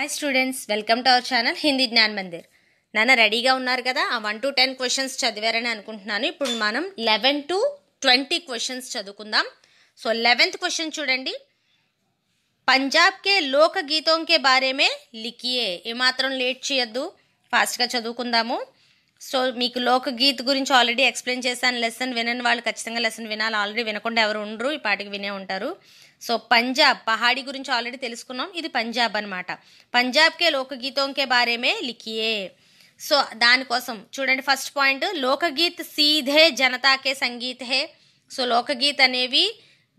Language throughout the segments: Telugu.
hi students welcome to our channel Hindi Gyan Mandir నాన్న రెడీగా ఉన్నారు కదా ఆ వన్ టు టెన్ క్వశ్చన్స్ చదివారని అనుకుంటున్నాను ఇప్పుడు మనం లెవెన్ టు ట్వంటీ క్వశ్చన్స్ చదువుకుందాం సో లెవెన్త్ క్వశ్చన్ చూడండి పంజాబ్ కే లోక గీతం కే బారేమే లిఖియే ఏమాత్రం లేట్ చేయొద్దు ఫాస్ట్గా చదువుకుందాము సో మీకు లోక గీత్ గురించి ఆల్రెడీ ఎక్స్ప్లెయిన్ చేశాను లెసన్ వినని వాళ్ళు ఖచ్చితంగా లెసన్ వినాలి ఆల్రెడీ వినకుండా ఎవరు ఉండరు ఈ పాటికి వినే ఉంటారు సో పంజాబ్ పహాడీ గురించి ఆల్రెడీ తెలుసుకున్నాం ఇది పంజాబ్ అనమాట పంజాబ్కే లోకగీతంకే బారేమే లిఖియే సో దానికోసం చూడండి ఫస్ట్ పాయింట్ లోకగీత్ సీధే జనతాకే సంగీత్ హే సో లోకగీత్ అనేవి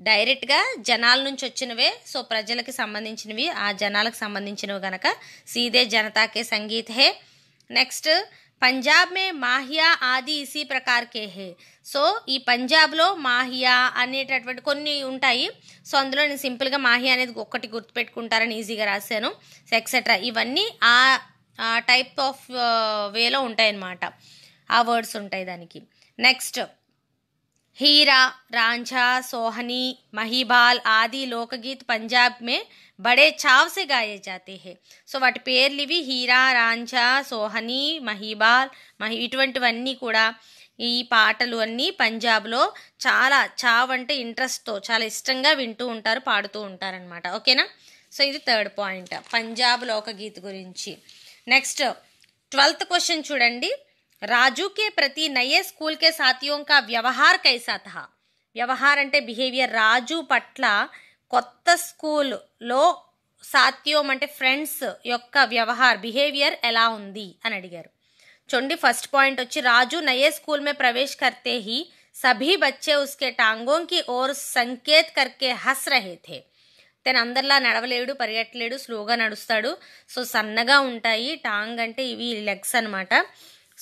డైరెక్ట్గా జనాల నుంచి వచ్చినవే సో ప్రజలకి సంబంధించినవి ఆ జనాలకు సంబంధించినవి కనుక సీదే జనతాకే సంగీత్ హే నెక్స్ట్ పంజాబ్ మే మాహియా ఆది ఇసి ప్రకార్ కే హే సో ఈ పంజాబ్లో మాహియా అనేటటువంటి కొన్ని ఉంటాయి సో అందులో నేను సింపుల్గా మాహియా అనేది ఒక్కటి గుర్తుపెట్టుకుంటారని ఈజీగా రాశాను ఎక్సెట్రా ఇవన్నీ ఆ టైప్ ఆఫ్ వేలో ఉంటాయన్నమాట ఆ వర్డ్స్ ఉంటాయి దానికి నెక్స్ట్ హీరా रांझा సోహని మహిబాల్ ఆది లోకగీత్ పంజాబ్ మే బడే చావ్ సే గాయే జాతే హే సో వాటి పేర్లు ఇవి హీరా రాంఛా సోహని మహిబాల్ మహి ఇటువంటివన్నీ కూడా ఈ పాటలు అన్నీ పంజాబ్లో చాలా చావ్ అంటే ఇంట్రెస్ట్తో చాలా ఇష్టంగా వింటూ ఉంటారు పాడుతూ ఉంటారనమాట ఓకేనా సో ఇది థర్డ్ పాయింట్ పంజాబ్ లోకగీత్ గురించి నెక్స్ట్ ట్వెల్త్ క్వశ్చన్ చూడండి राजू के प्रति नए स्कूल के साथियों का व्यवहार कैसा था వ్యవహార్ అంటే బిహేవియర్ రాజు పట్ల కొత్త స్కూల్లో సాత్యోం అంటే ఫ్రెండ్స్ యొక్క వ్యవహార్ బిహేవియర్ ఎలా ఉంది అని అడిగారు చూడండి ఫస్ట్ పాయింట్ వచ్చి రాజు నయే స్కూల్ మే ప్రవేశ్ కర్తే హీ సభీ బచ్చే ఉస్కే టాంగోంకి ఓర్ సంకేత్ కర్కే హస్ రహే థే తను అందరిలా నడవలేడు పరిగెట్టలేడు స్లోగా నడుస్తాడు సో సన్నగా ఉంటాయి టాంగ్ అంటే ఇవి లెగ్స్ అనమాట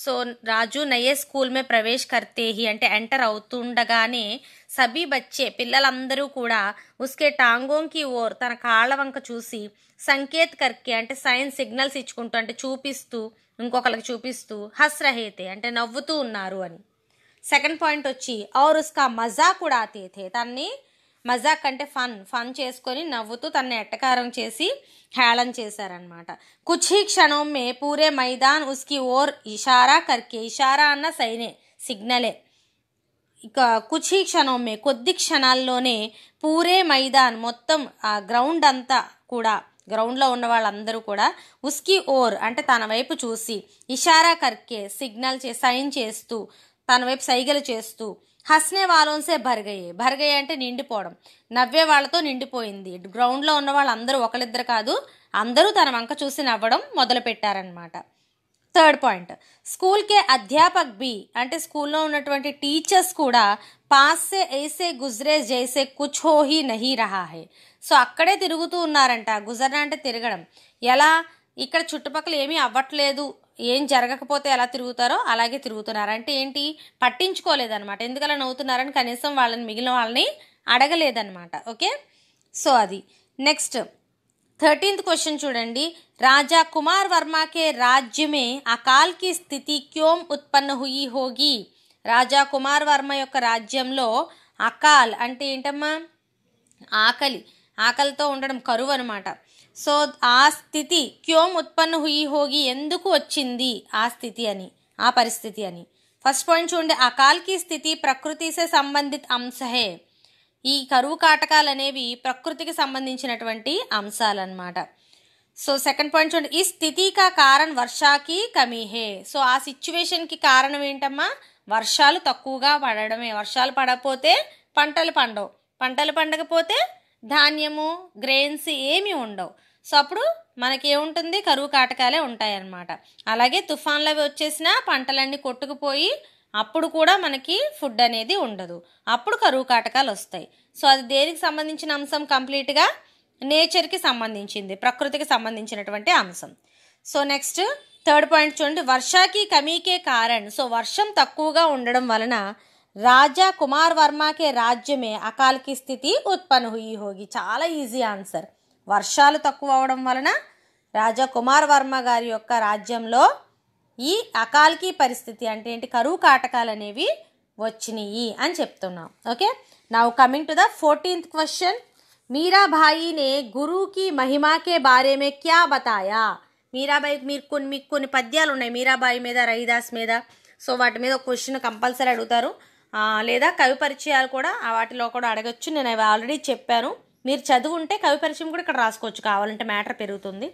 సో రాజు నయే స్కూల్ మే ప్రవేశ్ కర్తే హి అంటే ఎంటర్ అవుతుండగానే సభీ బచ్చే పిల్లలందరూ కూడా ఉస్కే టాంగోంకి ఓర్ తన కాళ్ళ వంక చూసి సంకేత్ కర్కే అంటే సైన్స్ సిగ్నల్స్ ఇచ్చుకుంటూ అంటే చూపిస్తూ ఇంకొకరికి చూపిస్తూ హస్ రహేతే అంటే నవ్వుతూ ఉన్నారు అని సెకండ్ పాయింట్ వచ్చి ఔర్ ఉస్కా మజా కూడా తే తన్ని మజాక్ అంటే ఫన్ ఫన్ చేసుకొని నవ్వుతూ తన ఎట్టకారం చేసి హేళన చేశారనమాట కుచి క్షణం మే పూరే మైదాన్ ఉస్కి ఓర్ ఇషారా కర్కే ఇషారా అన్న సైనే సిగ్నలే ఇక కుచి క్షణమే క్షణం మే కొద్ది క్షణాల్లోనే పూరే మైదాన్ మొత్తం ఆ గ్రౌండ్ అంతా కూడా గ్రౌండ్లో ఉన్న వాళ్ళందరూ కూడా ఉస్కి ఓర్ అంటే తన వైపు చూసి ఇషారా కర్కే సిగ్నల్ చే సైన్ చేస్తూ తన వైపు సైగలు చేస్తూ హస్నే వాలోన్సే భరగయ్యే భరగయ్య అంటే నిండిపోవడం నవ్వే వాళ్ళతో నిండిపోయింది గ్రౌండ్లో ఉన్న వాళ్ళందరూ ఒకరిద్దరు కాదు అందరూ తన వంక చూసి నవ్వడం మొదలుపెట్టారనమాట థర్డ్ పాయింట్ స్కూల్కే అధ్యాపక్ బి అంటే స్కూల్లో ఉన్నటువంటి టీచర్స్ కూడా పాస్సే ఏసే గుజ్రే జైసే కుచ్ హో నహి నహీ సో అక్కడే తిరుగుతూ ఉన్నారంట గుజరా అంటే తిరగడం ఎలా ఇక్కడ చుట్టుపక్కల ఏమీ అవ్వట్లేదు ఏం జరగకపోతే ఎలా తిరుగుతారో అలాగే తిరుగుతున్నారు అంటే ఏంటి పట్టించుకోలేదనమాట ఎందుకలా నవ్వుతున్నారని కనీసం వాళ్ళని మిగిలిన వాళ్ళని అడగలేదనమాట ఓకే సో అది నెక్స్ట్ థర్టీన్త్ క్వశ్చన్ చూడండి రాజా కుమార్ వర్మకే రాజ్యమే అకాల్కి స్థితి క్యోం ఉత్పన్న హుయి హోగి రాజా కుమార్ వర్మ యొక్క రాజ్యంలో అకాల్ అంటే ఏంటమ్మా ఆకలి ఆకలితో ఉండడం కరువు అనమాట సో ఆ స్థితి క్యోమ్ ఉత్పన్న హుయి హోగి ఎందుకు వచ్చింది ఆ స్థితి అని ఆ పరిస్థితి అని ఫస్ట్ పాయింట్ చూడండి అకాల్కి స్థితి ప్రకృతిసే సంబంధిత అంశహే ఈ కరువు కాటకాలు అనేవి ప్రకృతికి సంబంధించినటువంటి అంశాలన్నమాట సో సెకండ్ పాయింట్ చూడండి ఈ స్థితి కా కారణ్ వర్షాకి కమీహే సో ఆ సిచ్యువేషన్కి కారణం ఏంటమ్మా వర్షాలు తక్కువగా పడడమే వర్షాలు పడకపోతే పంటలు పండవు పంటలు పండకపోతే ధాన్యము గ్రెయిన్స్ ఏమీ ఉండవు సో అప్పుడు మనకేముంటుంది కరువు కాటకాలే ఉంటాయన్నమాట అలాగే తుఫాన్లు అవి వచ్చేసినా పంటలన్నీ కొట్టుకుపోయి అప్పుడు కూడా మనకి ఫుడ్ అనేది ఉండదు అప్పుడు కరువు కాటకాలు వస్తాయి సో అది దేనికి సంబంధించిన అంశం కంప్లీట్గా నేచర్కి సంబంధించింది ప్రకృతికి సంబంధించినటువంటి అంశం సో నెక్స్ట్ థర్డ్ పాయింట్ చూడండి వర్షాకి కమీకే కారణ్ సో వర్షం తక్కువగా ఉండడం వలన రాజా కుమార్ వర్మకే రాజ్యమే అకాల్కి స్థితి ఉత్పన్న హుయి హోగి చాలా ఈజీ ఆన్సర్ వర్షాలు తక్కువ అవడం వలన రాజా కుమార్ వర్మ గారి యొక్క రాజ్యంలో ఈ అకాల్కి పరిస్థితి అంటే ఏంటి కరువు కాటకాలు అనేవి వచ్చినాయి అని చెప్తున్నాం ఓకే నా coming to the fourteenth question మీరాబాయినే గురువుకి మహిమాకే బారేమే క్యా బతాయా మీరాబాయి మీరు కొన్ని మీకు కొన్ని పద్యాలు ఉన్నాయి మీరాబాయి మీద రవిదాస్ మీద సో వాటి మీద క్వశ్చన్ కంపల్సరీ అడుగుతారు లేదా కవి పరిచయాలు కూడా వాటిలో కూడా అడగచ్చు నేను అవి ఆల్రెడీ చెప్పాను మీరు చదువుంటే కవి పరిచయం కూడా ఇక్కడ రాసుకోవచ్చు కావాలంటే మ్యాటర్ పెరుగుతుంది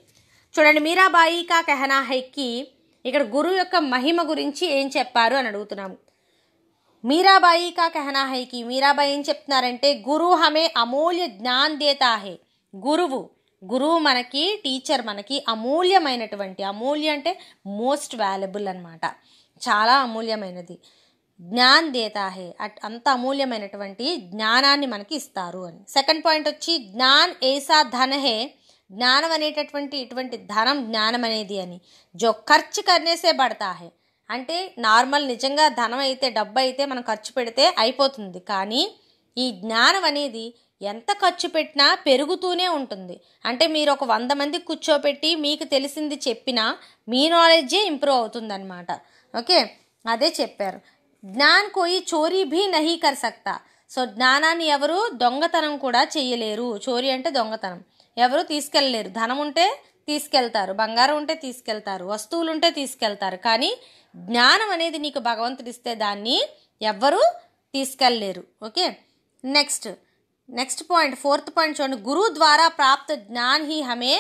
చూడండి మీరాబాయి కా కెహనా హైకి ఇక్కడ గురువు యొక్క మహిమ గురించి ఏం చెప్పారు అని అడుగుతున్నాము మీరాబాయి కా కెహనా హైకి మీరాబాయి ఏం చెప్తున్నారంటే గురు హమే అమూల్య జ్ఞాన్ దేతాహే గురువు గురువు మనకి టీచర్ మనకి అమూల్యమైనటువంటి అమూల్య అంటే మోస్ట్ వాల్యుబుల్ అనమాట చాలా అమూల్యమైనది జ్ఞాన్ దేతాహే అట్ అంత అమూల్యమైనటువంటి జ్ఞానాన్ని మనకి ఇస్తారు అని సెకండ్ పాయింట్ వచ్చి జ్ఞాన్ ఏసా ధనహే జ్ఞానం అనేటటువంటి ఇటువంటి ధనం జ్ఞానం అనేది అని జో ఖర్చు కర్నేసే పడతాహే అంటే నార్మల్ నిజంగా ధనం అయితే డబ్బు అయితే మనం ఖర్చు పెడితే అయిపోతుంది కానీ ఈ జ్ఞానం అనేది ఎంత ఖర్చు పెట్టినా పెరుగుతూనే ఉంటుంది అంటే మీరు ఒక వంద మంది కూర్చోపెట్టి మీకు తెలిసింది చెప్పినా మీ నాలెడ్జే ఇంప్రూవ్ అవుతుందన్నమాట ఓకే అదే చెప్పారు జ్ఞాన్ కోయి చోరీ భీ నహీ కర్ సక్తా సో జ్ఞానాన్ని ఎవరు దొంగతనం కూడా చేయలేరు చోరీ అంటే దొంగతనం ఎవరు తీసుకెళ్ళలేరు ధనం ఉంటే తీసుకెళ్తారు బంగారం ఉంటే తీసుకెళ్తారు వస్తువులు ఉంటే తీసుకెళ్తారు కానీ జ్ఞానం అనేది నీకు భగవంతుడు ఇస్తే దాన్ని ఎవ్వరూ తీసుకెళ్ళలేరు okay next next point fourth point చూడండి గురువు ద్వారా ప్రాప్త జ్ఞాన్ హీ హమే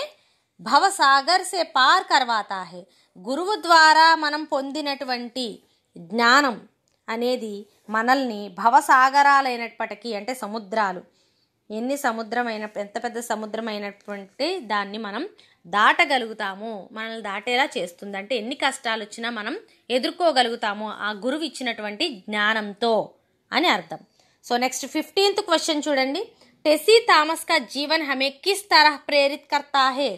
భవసాగర్ సే పార్ కర్వాతాహే గురువు ద్వారా మనం పొందినటువంటి జ్ఞానం అనేది మనల్ని భవసాగరాలైనప్పటికీ అంటే సముద్రాలు ఎన్ని సముద్రమైన ఎంత పెద్ద సముద్రమైనటువంటి దాన్ని మనం దాటగలుగుతాము మనల్ని దాటేలా చేస్తుంది అంటే ఎన్ని కష్టాలు వచ్చినా మనం ఎదుర్కోగలుగుతాము ఆ గురువు ఇచ్చినటువంటి జ్ఞానంతో అని అర్థం సో నెక్స్ట్ ఫిఫ్టీన్త్ క్వశ్చన్ చూడండి టెసీ థామస్ కా జీవన్ హమే కిస్ తరహ ప్రేరిత్ కర్తాహే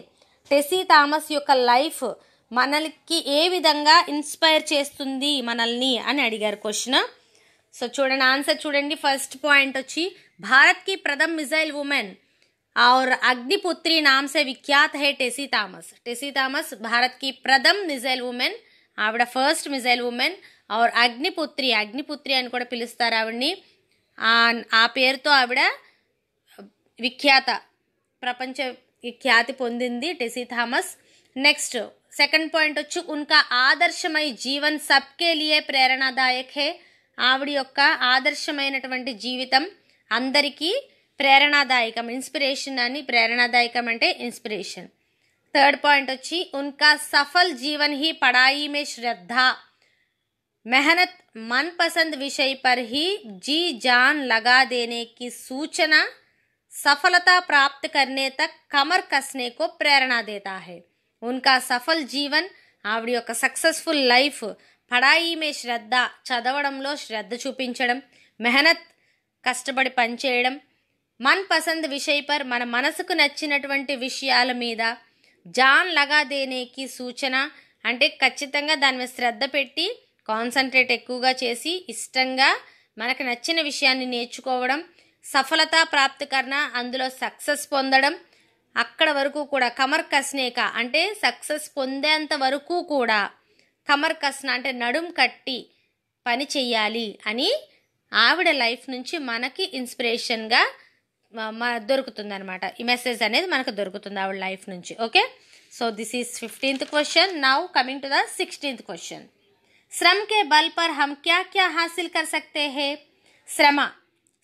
టెసి టెసీ థామస్ యొక్క లైఫ్ మనకి ఏ విధంగా ఇన్స్పైర్ చేస్తుంది మనల్ని అని అడిగారు క్వశ్చన్ సో చూడండి ఆన్సర్ చూడండి ఫస్ట్ పాయింట్ వచ్చి భారత్కి ప్రథమ్ మిజైల్ ఉమెన్ ఆర్ అగ్నిపుత్రి నామ్సే విఖ్యాత్ హే టెసీ థామస్ టెసీ థామస్ थॉमस भारत की ఉమెన్ ఆవిడ ఫస్ట్ మిజైల్ ఉమెన్ ఆర్ అగ్నిపుత్రి అగ్నిపుత్రి అని కూడా పిలుస్తారు ఆవిడ్ని ఆ పేరుతో ఆవిడ విఖ్యాత ప్రపంచ ఖ్యాతి పొందింది Tessy Thomas next second point उनका आदर्शमय जीवन सबके लिए प्रेरणादायक है आवड़ ओक आदर्शम जीवित अंदर की प्रेरणादायक इंस्पेषन प्रेरणादायक इंस्पेषन थर्ड पॉइंट उनका सफल जीवन ही पढ़ाई में श्रद्धा मेहनत मनपसंद विषय पर ही जी जान लगा देने की सूचना सफलता प्राप्त करने तक कमर कसने को प्रेरणा देता है ఉన్కా సఫల్ జీవన్ ఆవిడ యొక్క సక్సెస్ఫుల్ లైఫ్ పడాయి మే శ్రద్ధ చదవడంలో శ్రద్ధ చూపించడం మెహనత్ కష్టపడి పనిచేయడం మన్ పసంద్ విషయ్ పర్ మన మనసుకు నచ్చినటువంటి విషయాల మీద జాన్ లగాదేనేకి సూచన అంటే ఖచ్చితంగా దాని మీద శ్రద్ధ పెట్టి కాన్సన్ట్రేట్ ఎక్కువగా చేసి ఇష్టంగా మనకు నచ్చిన విషయాన్ని నేర్చుకోవడం సఫలత ప్రాప్తికరణ అందులో సక్సెస్ పొందడం అక్కడ వరకు కూడా కమర్ కస్నేక అంటే సక్సెస్ పొందేంత వరకు కూడా కమర్ కస్న అంటే నడుం కట్టి పని చెయ్యాలి అని ఆవిడ లైఫ్ నుంచి మనకి ఇన్స్పిరేషన్గా దొరుకుతుందనమాట ఈ మెసేజ్ అనేది మనకు దొరుకుతుంది ఆవిడ లైఫ్ నుంచి okay so this is fifteenth question now coming to the sixteenth question శ్రమ్ కే బల్ పర్ హమ్ క్యా క్యా హాసిల్ కర్ సక్తే హే శ్రమ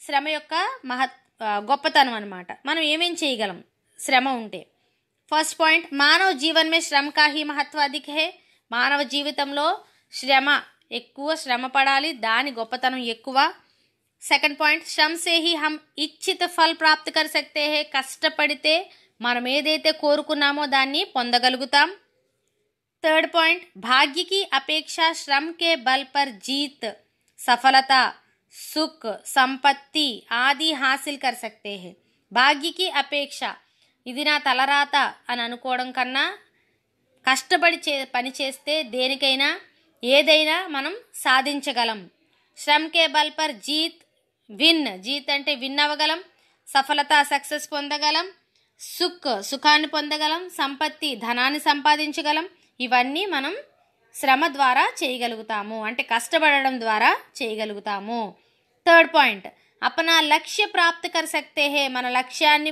శ్రమ యొక్క మహత్ గొప్పతనం అనమాట మనం ఏమేం చేయగలం శ్రమ ఉంటే ఫస్ట్ పాయింట్ మానవ జీవన్ మే శ్రమ కా హీ మహత్వ అధిక హే మానవ జీవితంలో శ్రమ ఎక్కువ శ్రమ పడాలి దాని గొప్పతనం ఎక్కువ సెకండ్ పాయింట్ శ్రమ సే హీ హమ్ ఇచ్చిత ఫల్ ప్రాప్తి కర్ సక్తే హే కష్టపడితే మనం ఏదైతే కోరుకున్నామో దాన్ని పొందగలుగుతాం థర్డ్ పాయింట్ భాగ్య కి అపేక్ష శ్రమ కే బల్ పర్ జీత్ సఫలత सुख संपत्ति आदि हासिल कर सकते हैं भाग्य की अपेक्षा ఇది నా తలరాత అని అనుకోవడం కన్నా కష్టపడి చే పని చేస్తే దేనికైనా ఏదైనా మనం సాధించగలం శ్రమ్కే బల్ పర్ జీత్ విన్ జీత్ అంటే విన్ అవ్వగలం సఫలత సక్సెస్ పొందగలం సుక్ సుఖాన్ని పొందగలం సంపత్తి ధనాన్ని సంపాదించగలం ఇవన్నీ మనం శ్రమ ద్వారా చేయగలుగుతాము అంటే కష్టపడడం ద్వారా చేయగలుగుతాము థర్డ్ పాయింట్ అపనా లక్ష్య ప్రాప్తికర శక్తే హే మన లక్ష్యాన్ని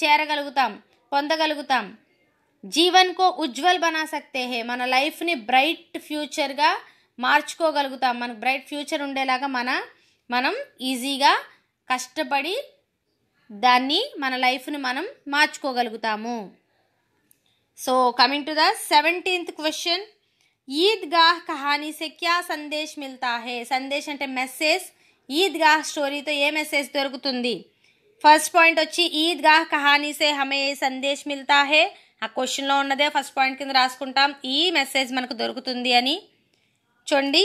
చేరగలుగుతాం పొందగలుగుతాం జీవన్ కో ఉజ్వల్ బనా సక్తే హే మన లైఫ్ని బ్రైట్ ఫ్యూచర్గా మార్చుకోగలుగుతాం మనకు బ్రైట్ ఫ్యూచర్ ఉండేలాగా మన మనం ఈజీగా కష్టపడి దాన్ని మన లైఫ్ని మనం మార్చుకోగలుగుతాము so coming to the seventeenth question Idgah కహానీ సే క్యా సందేశ్ మిల్తా హే సందేశ్ అంటే మెసేజ్ ఈద్గాహ్ స్టోరీతో ఏ మెసేజ్ దొరుకుతుంది ఫస్ట్ పాయింట్ వచ్చి ఈద్గాహ్ కహానీ సే హమే సందేశ్ మిల్తా హే ఆ క్వశ్చన్లో ఉన్నదే ఫస్ట్ పాయింట్ కింద రాసుకుంటాం ఈ మెసేజ్ మనకు దొరుకుతుంది అని చూడండి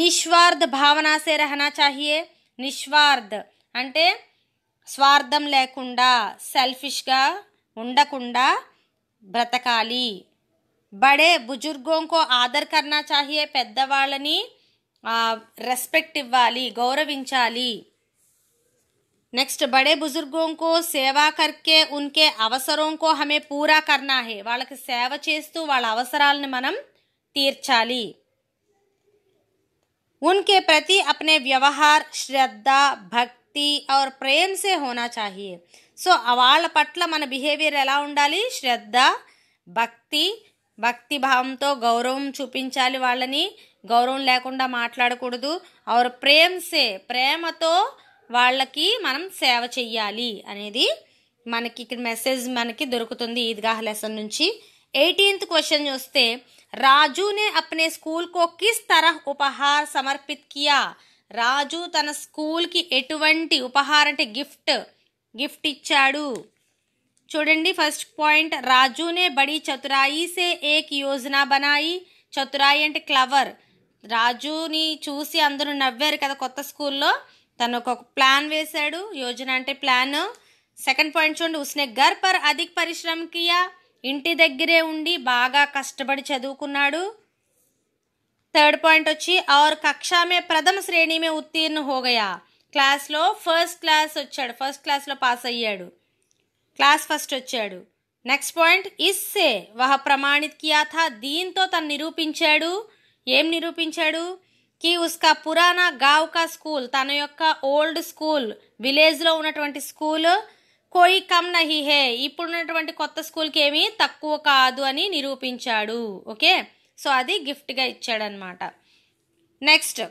నిస్వార్థ భావనాసే రహనా చాహియే నిస్వార్థ్ అంటే స్వార్థం లేకుండా సెల్ఫిష్గా ఉండకుండా బ్రతకాలి బడే బుజుర్గోంకో ఆదర్ కర్నా చాహియే పెద్దవాళ్ళని రెస్పెక్ట్ ఇవ్వాలి గౌరవించాలి నెక్స్ట్ బడే బుజుర్గోं సేవా కర్కే ఉన్కే అవసరంకు కో హమే పూరా కర్నా హే వాళ్ళకి సేవ చేస్తూ వాళ్ళ అవసరాలను మనం తీర్చాలి ఉన్కే ప్రతి అప్నే వ్యవహార్ శ్రద్ధ భక్తి और ప్రేమ్సే సే హోనా चाहिए సో వాళ్ళ పట్ల మన బిహేవియర్ ఎలా ఉండాలి శ్రద్ధ భక్తి భక్తి భావంతో గౌరవం చూపించాలి వాళ్ళని గౌరవం లేకుండా మాట్లాడకూడదు ఆరు ప్రేమ్సే ప్రేమతో వాళ్ళకి మనం సేవ చెయ్యాలి అనేది మనకి ఇక్కడ మెసేజ్ మనకి దొరుకుతుంది ఈద్గాహ లెసన్ నుంచి ఎయిటీన్త్ క్వశ్చన్ చూస్తే రాజునే అప్నే స్కూల్ కో కిస్ తర ఉపహార్ సమర్పిత్ కియా రాజు తన స్కూల్కి ఎటువంటి ఉపహార అంటే గిఫ్ట్ గిఫ్ట్ ఇచ్చాడు చూడండి ఫస్ట్ పాయింట్ రాజునే బడి చతురాయిసే ఏక్ యోజన బనాయి చతురాయి అంటే క్లవర్ రాజుని చూసి అందరూ నవ్వారు కదా కొత్త స్కూల్లో తను ఒక ప్లాన్ వేశాడు యోజన అంటే ప్లాన్ సెకండ్ పాయింట్ చూడండి ఉస్నే గర్ పర్ అధిక పరిశ్రమకియా ఇంటి దగ్గరే ఉండి బాగా కష్టపడి చదువుకున్నాడు థర్డ్ పాయింట్ వచ్చి ఆర్ కక్షామే ప్రథమ శ్రేణిమే ఉత్తీర్ణ హోగయా క్లాస్లో ఫస్ట్ క్లాస్ వచ్చాడు ఫస్ట్ క్లాస్లో పాస్ అయ్యాడు క్లాస్ ఫస్ట్ వచ్చాడు నెక్స్ట్ పాయింట్ ఇస్సే వహ ప్రమాణిత్ కియాథా దీంతో తను నిరూపించాడు ఏం నిరూపించాడు కి ఉస్కా పురాణ గావ్ కా స్కూల్ తన యొక్క ఓల్డ్ స్కూల్ విలేజ్లో ఉన్నటువంటి స్కూల్ కోయి కమ్ నహి హే ఇప్పుడున్నటువంటి కొత్త స్కూల్కి ఏమీ తక్కువ కాదు అని నిరూపించాడు ఓకే సో అది గిఫ్ట్గా ఇచ్చాడనమాట నెక్స్ట్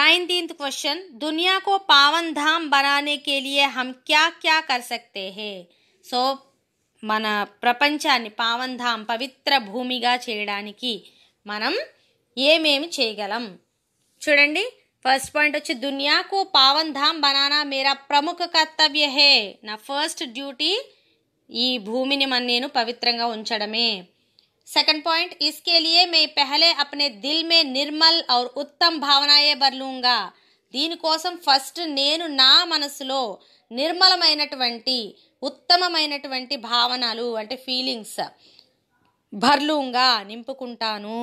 నైన్టీన్త్ క్వశ్చన్ దునియా కో పావన్ ధామ్ బనానే के క్యా క్యా क्या क्या कर సో మన ప్రపంచాన్ని పావన్ ధామ్ పవిత్ర భూమిగా చేయడానికి మనం ఏమేమి చేయగలం చూడండి ఫస్ట్ పాయింట్ వచ్చి దునియాకు పావన్ ధామ్ బనానా మేరా ప్రముఖ కర్తవ్య హే నా ఫస్ట్ డ్యూటీ ఈ భూమిని మన నేను పవిత్రంగా ఉంచడమే సెకండ్ పాయింట్ इसके लिए मैं पहले अपने दिल में निर्मल और భావనాయే బర్లూంగా దీనికోసం ఫస్ట్ నేను నా మనసులో నిర్మలమైనటువంటి ఉత్తమమైనటువంటి భావనలు అంటే ఫీలింగ్స్ భర్లుంగా నింపుకుంటాను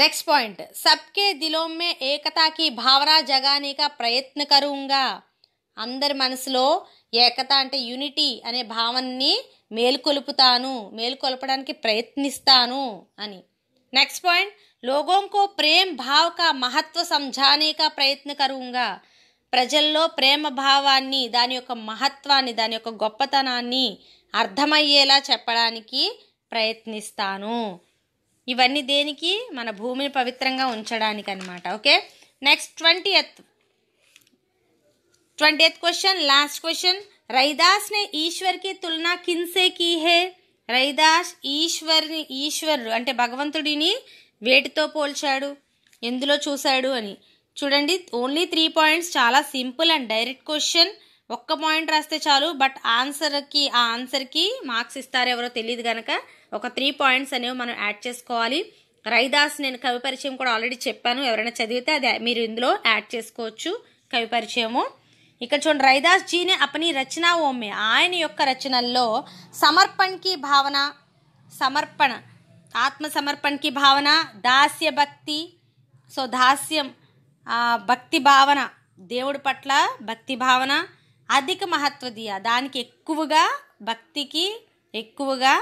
నెక్స్ట్ పాయింట్ సబ్కే दिलों ఏకతాకి భావనా की भावना ప్రయత్న కరుంగా అందరి మనసులో ఏకత అంటే యూనిటీ అనే భావనని మేల్కొలుపుతాను మేల్కొలపడానికి ప్రయత్నిస్తాను అని నెక్స్ట్ పాయింట్ లోగోం కో ప్రేమ్ భావ్ మహత్వ సమజానే కా ప్రయత్న కరుంగా ప్రజల్లో ప్రేమ భావాన్ని దాని యొక్క మహత్వాన్ని దాని యొక్క గొప్పతనాన్ని అర్థమయ్యేలా చెప్పడానికి ప్రయత్నిస్తాను ఇవన్నీ దేనికి మన భూమిని పవిత్రంగా ఉంచడానికి అనమాట okay next twenty eighth twenty eighth question last question ने ఈశ్వర్కి తులనా కిన్సే किन హే రైదాస్ ఈశ్వర్ని ఈశ్వరుడు అంటే భగవంతుడిని వేటితో పోల్చాడు ఎందులో చూశాడు అని చూడండి ఓన్లీ త్రీ పాయింట్స్ చాలా సింపుల్ అండ్ డైరెక్ట్ క్వశ్చన్ ఒక్క పాయింట్ రాస్తే చాలు బట్ ఆన్సర్కి ఆ ఆన్సర్కి మార్క్స్ ఇస్తారెవరో తెలియదు కనుక ఒక త్రీ పాయింట్స్ అనేవి మనం యాడ్ చేసుకోవాలి రైదాస్ నేను కవి పరిచయం కూడా ఆల్రెడీ చెప్పాను ఎవరైనా చదివితే అది మీరు ఇందులో యాడ్ చేసుకోవచ్చు కవి పరిచయము ఇక్కడ చూడండి రైదాస్ జీనే అపని రచన ఓమ్మే ఆయన యొక్క రచనల్లో సమర్పణకి భావన సమర్పణ ఆత్మ సమర్పణకి భావన దాస్య భక్తి సో దాస్యం భక్తి భావన దేవుడి పట్ల భక్తి భావన అధిక మహత్వదీయ దానికి ఎక్కువగా భక్తికి ఎక్కువగా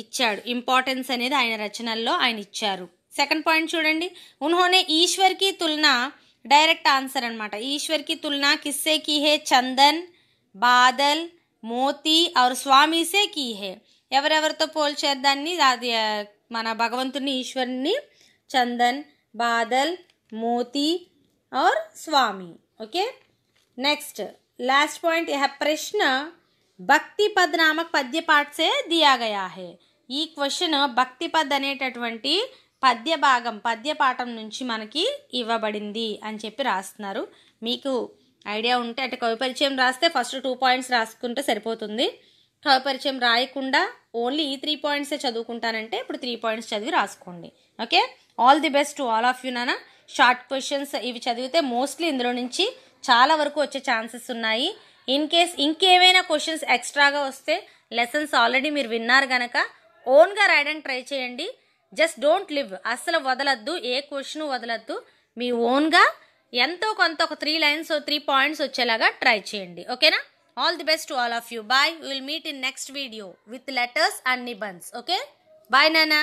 ఇచ్చాడు ఇంపార్టెన్స్ అనేది ఆయన రచనల్లో ఆయన ఇచ్చారు సెకండ్ పాయింట్ చూడండి ఉన్హోనే ఈశ్వర్కి తులన డైరెక్ట్ ఆన్సర్ అనమాట ఈశ్వర్కి కిస్సే కిస్సేకి హే చందన్ బాదల్ మోతి ఆరు స్వామిసే కీ హే ఎవరెవరితో పోల్చారు దాన్ని అది మన భగవంతుని ఈశ్వరుని చందన్ బాదల్ మోతి ఆర్ స్వామి ఓకే నెక్స్ట్ लास्ट पॉइंट यह प्रश्न భక్తి నామక పద్య పాఠ్ సే హే ఈ క్వశ్చన్ భక్తి పద్ అనేటటువంటి పద్య భాగం పద్య పాఠం నుంచి మనకి ఇవ్వబడింది అని చెప్పి రాస్తున్నారు మీకు ఐడియా ఉంటే అంటే కవి పరిచయం రాస్తే ఫస్ట్ టూ పాయింట్స్ రాసుకుంటే సరిపోతుంది కవి పరిచయం రాయకుండా ఓన్లీ ఈ త్రీ పాయింట్సే చదువుకుంటానంటే ఇప్పుడు త్రీ పాయింట్స్ చదివి రాసుకోండి okay all the best to all of you నానా షార్ట్ క్వశ్చన్స్ ఇవి చదివితే మోస్ట్లీ ఇందులో నుంచి చాలా వరకు వచ్చే ఛాన్సెస్ ఉన్నాయి ఇన్ కేస్ ఇంకేమైనా క్వశ్చన్స్ ఎక్స్ట్రాగా వస్తే లెసన్స్ ఆల్రెడీ మీరు విన్నారు కనుక ఓన్గా రాయడానికి ట్రై చేయండి జస్ట్ డోంట్ లివ్ అస్సలు వదలద్దు ఏ క్వశ్చన్ వదలద్దు మీ ఓన్గా ఎంతో కొంత ఒక త్రీ లైన్స్ త్రీ పాయింట్స్ వచ్చేలాగా ట్రై చేయండి ఓకేనా all the best to all of you bye will meet in next video with letters and నిబన్స్ ఓకే బాయ్ నానా